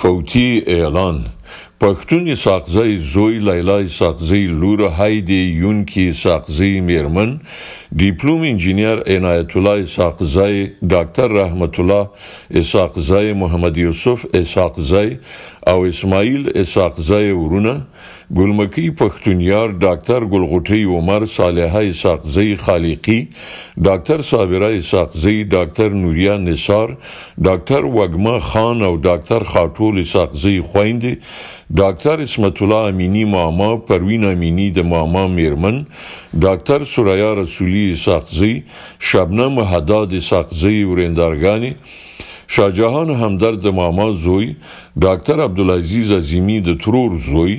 فوتی اعلان پښتون ساقزی زوی لیلا ساقزی لور هایدی یون کی ساقزی میرمن ډیپلوم انجینر عنایت الله ساقزی ډاکټر رحمت الله ساقزی محمد یوسف ساقزی او اسماعیل ساقزی ورونه ګلمکی پښتونیار ډاکټر ګلغټي عمر صالحه اسحاقزي خالقي ډاکټر صابره اسحاقزي ډاکټر نوریا نثار ډاکټر وګما خان او ډاکټر خاطول اسحاقزي خويندې ډاکټر اسمت الله اميني ماما پروین اميني د ماما میرمن ډاکټر سوریا رسولي اسحاقزي شبنم حداد اسحاقزي ورندرګاني شاهجهان همدرد ماما زوی ډاکټر عبدالعزیز عظیمی د ترور زوی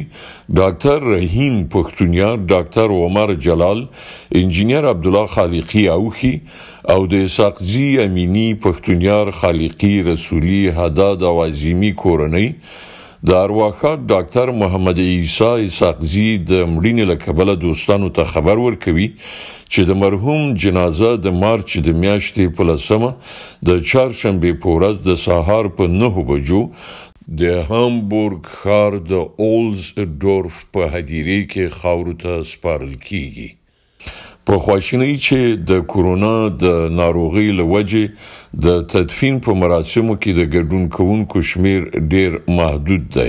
ډاکټر رحیم پښتونیا ډاکټر عمر جلال انجینر عبدالله خالقی اوخی او د اسحاقزی امینی پښتونیار خالقی رسولی حداد او عظیمی کورنۍ د ارواښاد ډاکټر محمد عیسی ساقزی د مړینې لکبله دوستانو ته خبر ورکوي چې د مرحوم جنازه د مارچ د میاشتې په لسمه د چهارشنبه په ورځ د سهار په 9 بجو د هامبورګ ښار د اولز دورف په هدیره کې خاورو ته سپارل کیږي په خواشینۍ چې د کورونا د ناروغي لوجه د تدفین په مراسمو کې د ګډون کوونکو شمیر ډیر محدود دی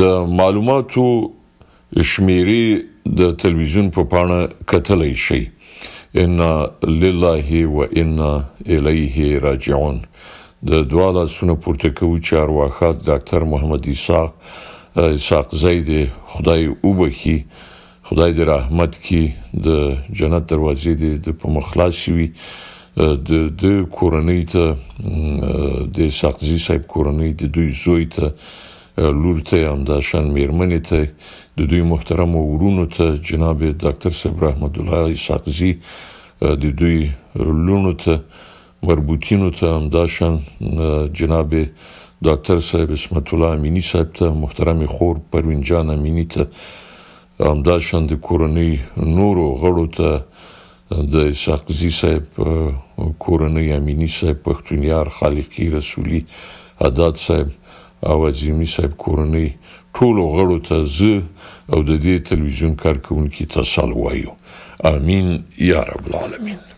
د معلوماتو شمیري د تلویزیون په پا پاڼه کتلای شي ان لله و انا الیه راجعون د دوا لاسونه پورته کوي چارواخات ډاکټر محمد عیسی اساق زید خدای وبخي خدای دې رحمت کړي د جنت دروازې دې د په مخلاص شي د د کورنۍ ته د شخصي صاحب کورنۍ د دوی زوی ته لور ته هم د شان میرمنې ته د دوی محترم ورونو ته جناب ډاکټر صاحب رحمت الله شخصي د دوی لونو ته مربوطینو ته هم د شان جناب ډاکټر صاحب اسمت الله امینی صاحب ته محترم خور پروین جان امینی ته همدا شند کورنۍ نورو غړو ته د شاقزي صاحب کورنۍ امینی صاحب پښتونیار خالقی رسولي عادت صاحب او عظیمی صاحب کورنۍ ټولو غړو ته زه او د دې تلویزیون کارکونکو ته سلام وایم امين يا رب العالمين